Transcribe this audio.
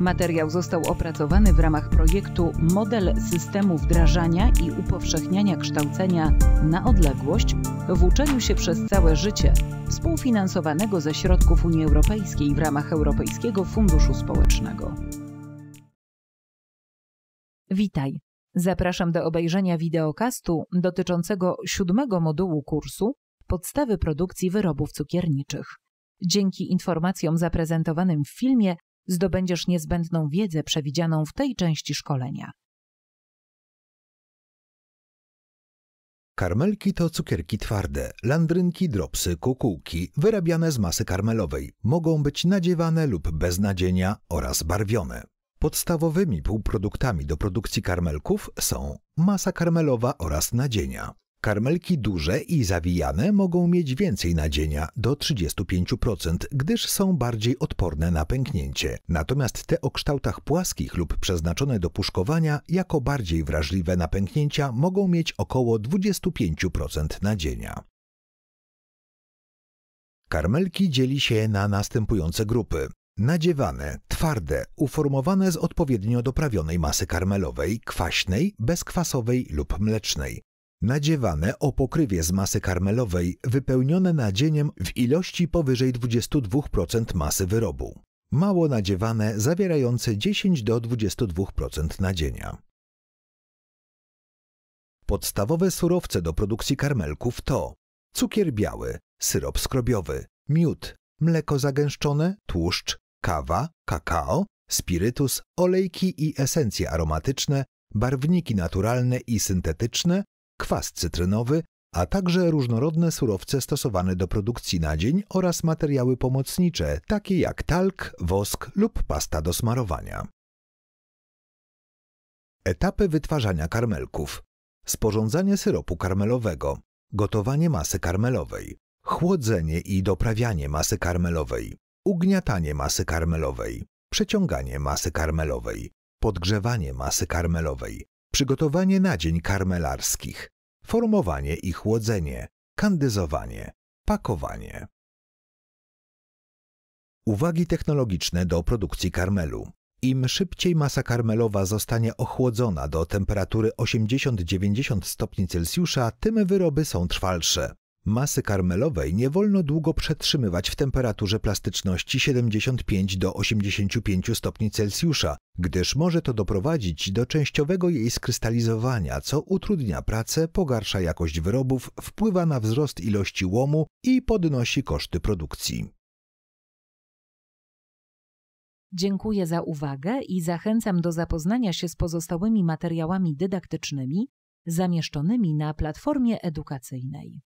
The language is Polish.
Materiał został opracowany w ramach projektu Model systemu wdrażania i upowszechniania kształcenia na odległość w uczeniu się przez całe życie, współfinansowanego ze środków Unii Europejskiej w ramach Europejskiego Funduszu Społecznego. Witaj. Zapraszam do obejrzenia wideokastu dotyczącego siódmego modułu kursu Podstawy produkcji wyrobów cukierniczych. Dzięki informacjom zaprezentowanym w filmie zdobędziesz niezbędną wiedzę przewidzianą w tej części szkolenia. Karmelki to cukierki twarde, landrynki, dropsy, kukułki, wyrabiane z masy karmelowej. Mogą być nadziewane lub bez nadzienia oraz barwione. Podstawowymi półproduktami do produkcji karmelków są masa karmelowa oraz nadzienia. Karmelki duże i zawijane mogą mieć więcej nadzienia, do 35%, gdyż są bardziej odporne na pęknięcie. Natomiast te o kształtach płaskich lub przeznaczone do puszkowania, jako bardziej wrażliwe na pęknięcia, mogą mieć około 25% nadzienia. Karmelki dzieli się na następujące grupy. Nadziewane, twarde, uformowane z odpowiednio doprawionej masy karmelowej, kwaśnej, bezkwasowej lub mlecznej nadziewane o pokrywie z masy karmelowej wypełnione nadzieniem w ilości powyżej 22% masy wyrobu. Mało nadziewane zawierające 10 do 22% nadzienia. Podstawowe surowce do produkcji karmelków to cukier biały, syrop skrobiowy, miód, mleko zagęszczone, tłuszcz, kawa, kakao, spirytus, olejki i esencje aromatyczne, barwniki naturalne i syntetyczne, kwas cytrynowy, a także różnorodne surowce stosowane do produkcji dzień oraz materiały pomocnicze, takie jak talk, wosk lub pasta do smarowania. Etapy wytwarzania karmelków. Sporządzanie syropu karmelowego, gotowanie masy karmelowej, chłodzenie i doprawianie masy karmelowej, ugniatanie masy karmelowej, przeciąganie masy karmelowej, podgrzewanie masy karmelowej, przygotowanie dzień karmelarskich, formowanie i chłodzenie, kandyzowanie, pakowanie. Uwagi technologiczne do produkcji karmelu. Im szybciej masa karmelowa zostanie ochłodzona do temperatury 80-90 stopni Celsjusza, tym wyroby są trwalsze. Masy karmelowej nie wolno długo przetrzymywać w temperaturze plastyczności 75 do 85 stopni Celsjusza, gdyż może to doprowadzić do częściowego jej skrystalizowania, co utrudnia pracę, pogarsza jakość wyrobów, wpływa na wzrost ilości łomu i podnosi koszty produkcji. Dziękuję za uwagę i zachęcam do zapoznania się z pozostałymi materiałami dydaktycznymi zamieszczonymi na platformie edukacyjnej.